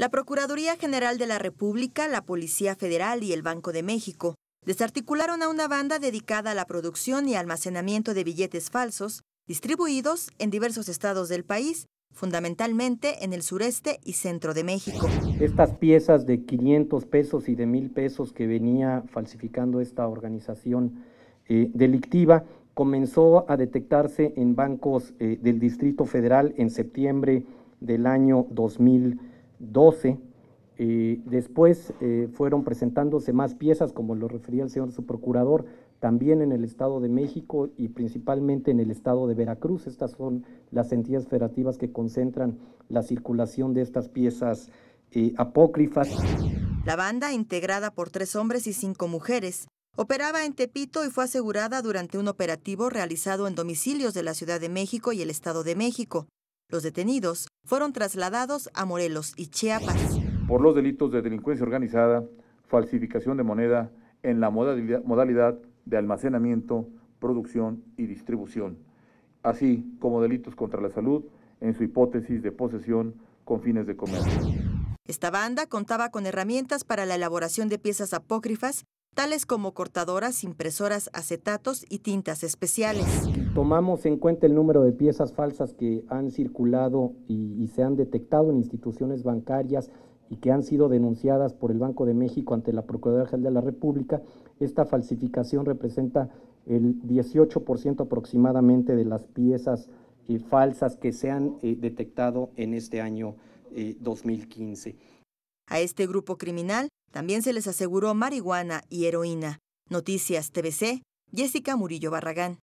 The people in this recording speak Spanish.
La Procuraduría General de la República, la Policía Federal y el Banco de México desarticularon a una banda dedicada a la producción y almacenamiento de billetes falsos distribuidos en diversos estados del país, fundamentalmente en el sureste y centro de México. Estas piezas de 500 pesos y de mil pesos que venía falsificando esta organización eh, delictiva comenzó a detectarse en bancos eh, del Distrito Federal en septiembre del año 2000. 12. después eh, fueron presentándose más piezas, como lo refería el señor su procurador, también en el Estado de México y principalmente en el Estado de Veracruz. Estas son las entidades federativas que concentran la circulación de estas piezas eh, apócrifas. La banda, integrada por tres hombres y cinco mujeres, operaba en Tepito y fue asegurada durante un operativo realizado en domicilios de la Ciudad de México y el Estado de México. Los detenidos fueron trasladados a Morelos y Chiapas. Por los delitos de delincuencia organizada, falsificación de moneda en la modalidad de almacenamiento, producción y distribución, así como delitos contra la salud en su hipótesis de posesión con fines de comercio. Esta banda contaba con herramientas para la elaboración de piezas apócrifas tales como cortadoras, impresoras, acetatos y tintas especiales. Tomamos en cuenta el número de piezas falsas que han circulado y, se han detectado en instituciones bancarias y que han sido denunciadas por el Banco de México ante la Procuraduría General de la República. Esta falsificación representa el 18% aproximadamente de las piezas eh, falsas que se han eh, detectado en este año 2015. Eh, A este grupo criminal también se les aseguró marihuana y heroína. Noticias TBC, Jessica Murillo Barragán.